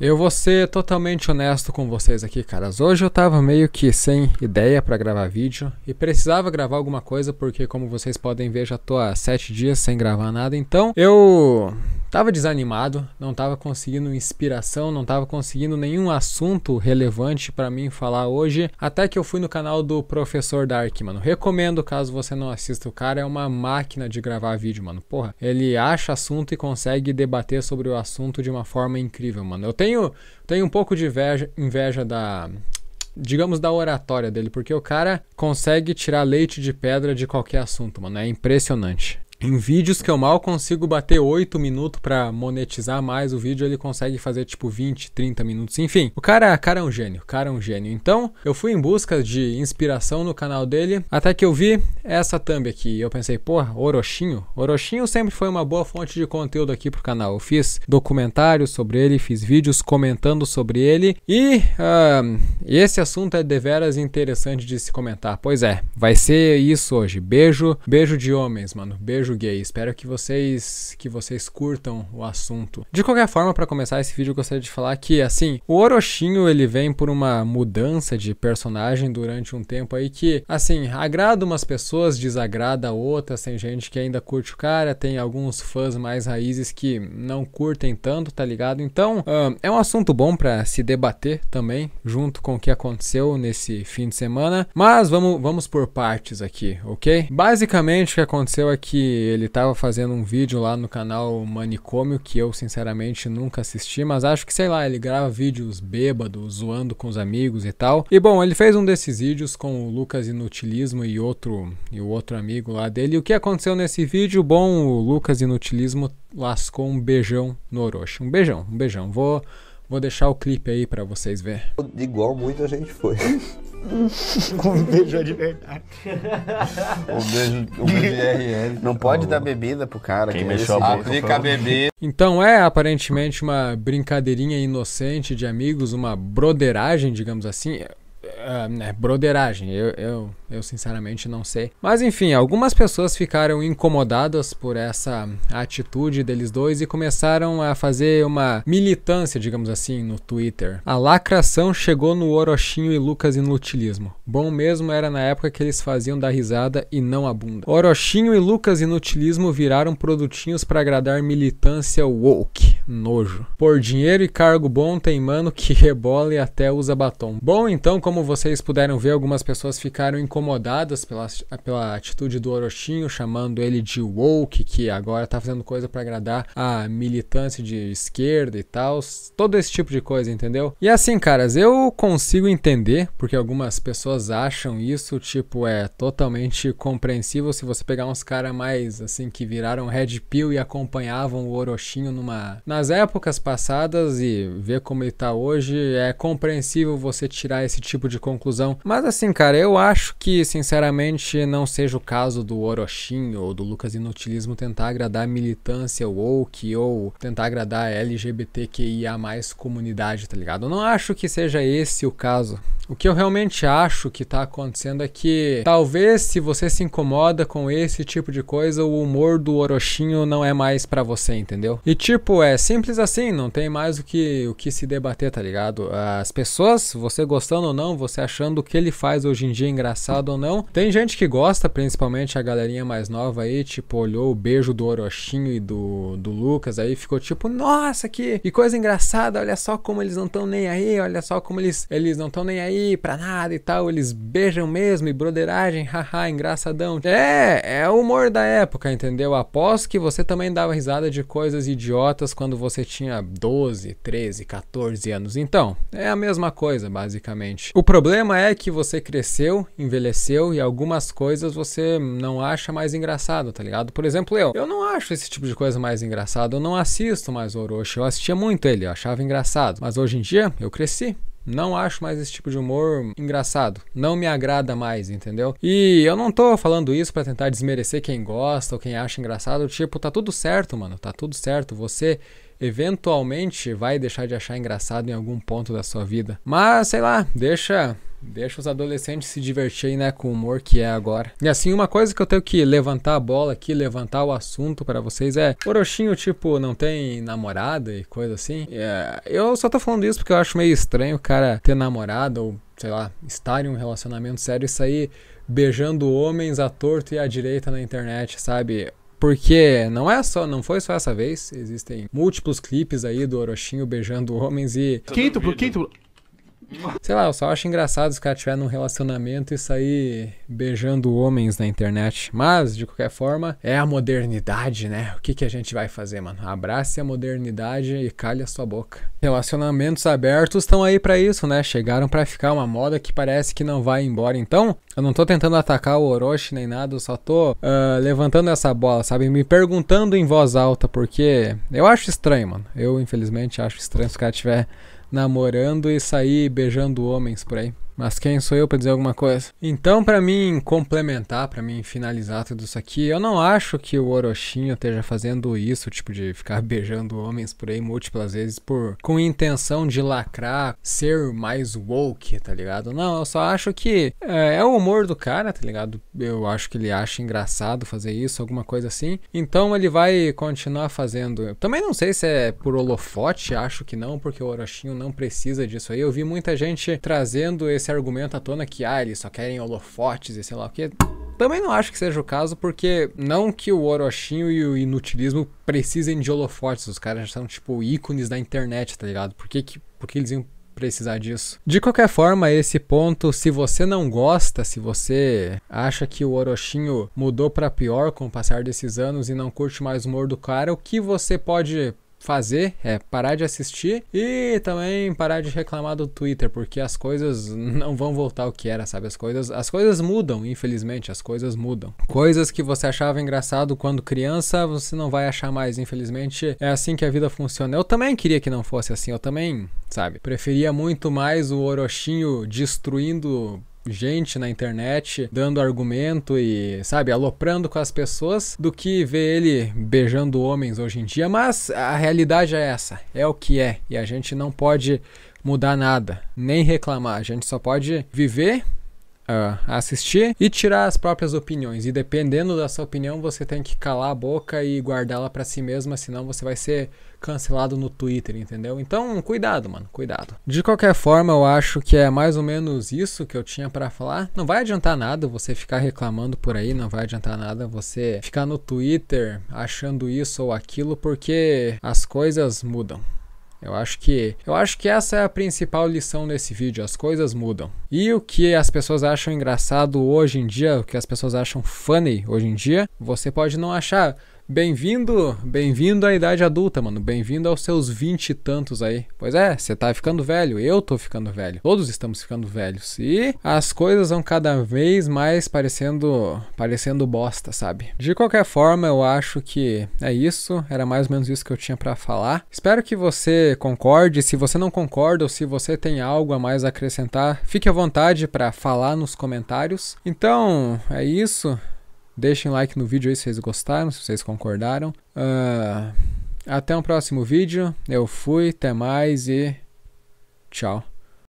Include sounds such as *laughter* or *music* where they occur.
Eu vou ser totalmente honesto com vocês aqui, caras. Hoje eu tava meio que sem ideia para gravar vídeo e precisava gravar alguma coisa porque, como vocês podem ver, já tô há sete dias sem gravar nada. Então eu Tava desanimado, não tava conseguindo inspiração, não tava conseguindo nenhum assunto relevante para mim falar hoje, até que eu fui no canal do Professor Dark, mano. Recomendo caso você não assista o cara, é uma máquina de gravar vídeo, mano. Porra, ele acha assunto e consegue debater sobre o assunto de uma forma incrível, mano. Eu tenho, tenho um pouco de inveja, inveja da digamos, da oratória dele, porque o cara consegue tirar leite de pedra de qualquer assunto, mano. É impressionante em vídeos que eu mal consigo bater 8 minutos para monetizar mais o vídeo, ele consegue fazer tipo 20, 30 minutos, enfim. O cara, cara é um gênio, o cara é um gênio. Então, eu fui em busca de inspiração no canal dele, até que eu vi essa thumb aqui. Eu pensei, porra, Orochinho. Orochinho sempre foi uma boa fonte de conteúdo aqui pro canal. Eu fiz documentários sobre ele, fiz vídeos comentando sobre ele e uh, esse assunto é deveras interessante de se comentar. Pois é, vai ser isso hoje. Beijo, beijo de homens, mano. Beijo gay. Espero que vocês que vocês curtam o assunto. De qualquer forma, para começar esse vídeo, eu gostaria de falar que assim, o Orochinho ele vem por uma mudança de personagem durante um tempo aí que assim, agrada umas pessoas, desagrada outras. Tem gente que ainda curte o cara, tem alguns fãs mais raízes que não curtem tanto, tá ligado? Então, é um assunto bom para se debater também, junto com o que aconteceu nesse fim de semana, mas vamos vamos por partes aqui, OK? Basicamente o que aconteceu é que ele estava fazendo um vídeo lá no canal Manicômio, que eu sinceramente nunca assisti, mas acho que, sei lá, ele grava vídeos bêbado, zoando com os amigos e tal. E bom, ele fez um desses vídeos com o Lucas Inutilismo e outro e o outro amigo lá dele. E o que aconteceu nesse vídeo? Bom, o Lucas Inutilismo lascou um beijão no Orochi. Um beijão, um beijão. Vou, vou deixar o clipe aí para vocês ver. Igual muita gente foi. *laughs* *laughs* um beijo de verdade. um beijo, um beijo de RL. Não pode oh. dar bebida pro cara. Quem que é mexeu a boca. Aplica a bebida. Então é aparentemente uma brincadeirinha inocente de amigos, uma broderagem, digamos assim. Uh, né, broderagem, eu, eu eu sinceramente não sei. Mas enfim, algumas pessoas ficaram incomodadas por essa atitude deles dois e começaram a fazer uma militância, digamos assim, no Twitter. A lacração chegou no Orochinho e Lucas Inutilismo. Bom mesmo era na época que eles faziam da risada e não a bunda. Orochinho e Lucas Inutilismo viraram produtinhos para agradar militância woke. Nojo. Por dinheiro e cargo bom tem mano que *laughs* rebola e até usa batom. Bom, então, como vocês puderam ver, algumas pessoas ficaram incomodadas incomodadas pela, pela atitude do Orochinho, chamando ele de woke, que agora tá fazendo coisa para agradar a militância de esquerda e tal, todo esse tipo de coisa, entendeu? E assim, caras, eu consigo entender porque algumas pessoas acham isso, tipo, é totalmente compreensível se você pegar uns caras mais assim que viraram Red Pill e acompanhavam o Orochinho numa nas épocas passadas e ver como ele tá hoje, é compreensível você tirar esse tipo de conclusão. Mas assim, cara, eu acho que que, sinceramente, não seja o caso do Orochinho ou do Lucas Inutilismo tentar agradar a militância woke ou tentar agradar a LGBTQIA mais comunidade, tá ligado? Eu não acho que seja esse o caso. O que eu realmente acho que está acontecendo é que talvez se você se incomoda com esse tipo de coisa, o humor do Orochinho não é mais para você, entendeu? E tipo, é simples assim, não tem mais o que, o que se debater, tá ligado? As pessoas, você gostando ou não, você achando o que ele faz hoje em dia engraçado ou não, tem gente que gosta, principalmente a galerinha mais nova aí, tipo, olhou o beijo do Orochinho e do, do Lucas aí, ficou tipo, nossa, que, que coisa engraçada, olha só como eles não estão nem aí, olha só como eles, eles não estão nem aí aí pra nada e tal, eles beijam mesmo e broderagem, *laughs* haha, engraçadão. É, é o humor da época, entendeu? Após que você também dava risada de coisas idiotas quando você tinha 12, 13, 14 anos. Então, é a mesma coisa, basicamente. O problema é que você cresceu, envelheceu e algumas coisas você não acha mais engraçado, tá ligado? Por exemplo, eu. Eu não acho esse tipo de coisa mais engraçado. Eu não assisto mais Orochi. Eu assistia muito ele, eu achava engraçado. Mas hoje em dia, eu cresci. Não acho mais esse tipo de humor engraçado. Não me agrada mais, entendeu? E eu não tô falando isso para tentar desmerecer quem gosta ou quem acha engraçado. Tipo, tá tudo certo, mano. Tá tudo certo. Você eventualmente vai deixar de achar engraçado em algum ponto da sua vida. Mas sei lá, deixa Deixa os adolescentes se divertirem, né, com o humor que é agora. E assim, uma coisa que eu tenho que levantar a bola aqui, levantar o assunto para vocês é: Orochinho, tipo, não tem namorada e coisa assim? É, eu só tô falando isso porque eu acho meio estranho o cara ter namorada ou, sei lá, estar em um relacionamento sério e sair beijando homens à torto e à direita na internet, sabe? Porque não é só, não foi só essa vez, existem múltiplos clipes aí do Orochinho beijando homens e. quinto, quinto Sei lá, eu só acho engraçado os cara estiverem num relacionamento e sair beijando homens na internet. Mas, de qualquer forma, é a modernidade, né? O que, que a gente vai fazer, mano? Abrace a modernidade e calhe a sua boca. Relacionamentos abertos estão aí para isso, né? Chegaram para ficar uma moda que parece que não vai embora. Então, eu não tô tentando atacar o Orochi nem nada, eu só tô uh, levantando essa bola, sabe? Me perguntando em voz alta, porque eu acho estranho, mano. Eu, infelizmente, acho estranho se o cara tiver namorando e sair beijando homens por aí. Mas quem sou eu para dizer alguma coisa? Então, para mim complementar, para mim finalizar tudo isso aqui, eu não acho que o Orochinho esteja fazendo isso, tipo de ficar *laughs* beijando homens por aí múltiplas vezes por com intenção de lacrar, ser mais woke, tá ligado? Não, eu só acho que é, é o humor do cara, tá ligado? Eu acho que ele acha engraçado fazer isso, alguma coisa assim. Então ele vai continuar fazendo. Eu também não sei se é por holofote, acho que não, porque o Orochinho não precisa disso aí. Eu vi muita gente trazendo esse esse argumento à tona que, ah, eles só querem holofotes e sei lá o que. Também não acho que seja o caso, porque não que o Orochinho e o inutilismo precisem de holofotes, os caras são tipo ícones da internet, tá ligado? Por que, que, por que eles iam precisar disso. De qualquer forma, esse ponto, se você não gosta, se você acha que o Orochinho mudou para pior com o passar desses anos e não curte mais o humor do cara, o que você pode fazer é parar de assistir e também parar de reclamar do Twitter, porque as coisas não vão voltar ao que era, sabe? As coisas, as coisas mudam, infelizmente, as coisas mudam. Coisas que você achava engraçado quando criança, você não vai achar mais, infelizmente. É assim que a vida funciona. Eu também queria que não fosse assim, eu também, sabe? Preferia muito mais o Orochinho destruindo gente na internet dando argumento e, sabe, aloprando com as pessoas do que ver ele beijando homens hoje em dia. Mas a realidade é essa, é o que é. E a gente não pode mudar nada, nem reclamar. A gente só pode viver Uh, assistir e tirar as próprias opiniões. E dependendo da sua opinião, você tem que calar a boca e guardá-la para si mesma, senão você vai ser cancelado no Twitter, entendeu? Então, cuidado, mano, cuidado. De qualquer forma, eu acho que é mais ou menos isso que eu tinha para falar. Não vai adiantar nada você ficar reclamando por aí, não vai adiantar nada você ficar no Twitter achando isso ou aquilo, porque as coisas mudam. Eu acho que eu acho que essa é a principal lição desse vídeo, as coisas mudam. E o que as pessoas acham engraçado hoje em dia, o que as pessoas acham funny hoje em dia, você pode não achar Bem-vindo, bem-vindo à idade adulta, mano. Bem-vindo aos seus vinte e tantos aí. Pois é, você tá ficando velho, eu tô ficando velho, todos estamos ficando velhos. E as coisas vão cada vez mais parecendo, parecendo bosta, sabe? De qualquer forma, eu acho que é isso. Era mais ou menos isso que eu tinha para falar. Espero que você concorde. Se você não concorda ou se você tem algo a mais a acrescentar, fique à vontade para falar nos comentários. Então, é isso. Deixem like no vídeo aí se vocês gostaram, se vocês concordaram. Uh, até um próximo vídeo. Eu fui, até mais e tchau.